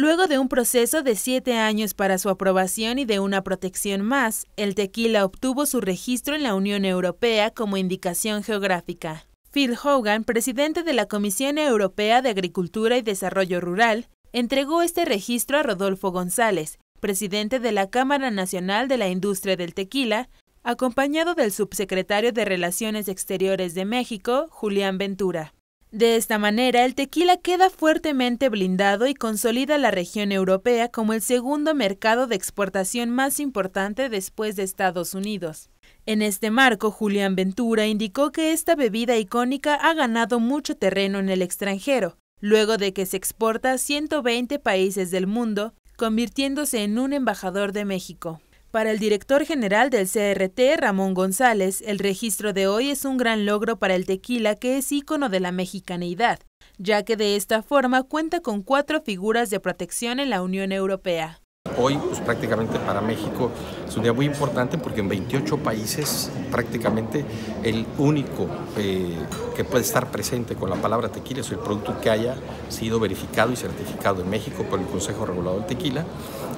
Luego de un proceso de siete años para su aprobación y de una protección más, el tequila obtuvo su registro en la Unión Europea como indicación geográfica. Phil Hogan, presidente de la Comisión Europea de Agricultura y Desarrollo Rural, entregó este registro a Rodolfo González, presidente de la Cámara Nacional de la Industria del Tequila, acompañado del subsecretario de Relaciones Exteriores de México, Julián Ventura. De esta manera, el tequila queda fuertemente blindado y consolida la región europea como el segundo mercado de exportación más importante después de Estados Unidos. En este marco, Julián Ventura indicó que esta bebida icónica ha ganado mucho terreno en el extranjero, luego de que se exporta a 120 países del mundo, convirtiéndose en un embajador de México. Para el director general del CRT, Ramón González, el registro de hoy es un gran logro para el tequila que es ícono de la mexicaneidad, ya que de esta forma cuenta con cuatro figuras de protección en la Unión Europea. Hoy, pues prácticamente para México es un día muy importante porque en 28 países prácticamente el único eh, que puede estar presente con la palabra tequila es el producto que haya sido verificado y certificado en México por el Consejo Regulador del Tequila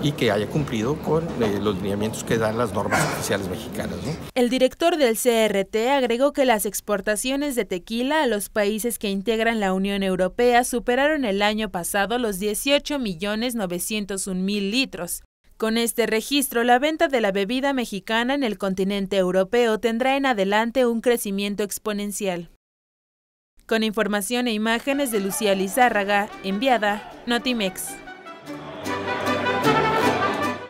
y que haya cumplido con eh, los lineamientos que dan las normas oficiales mexicanas. El director del CRT agregó que las exportaciones de tequila a los países que integran la Unión Europea superaron el año pasado los 18 millones 901 mil litros con este registro, la venta de la bebida mexicana en el continente europeo tendrá en adelante un crecimiento exponencial. Con información e imágenes de Lucía Lizárraga, enviada Notimex.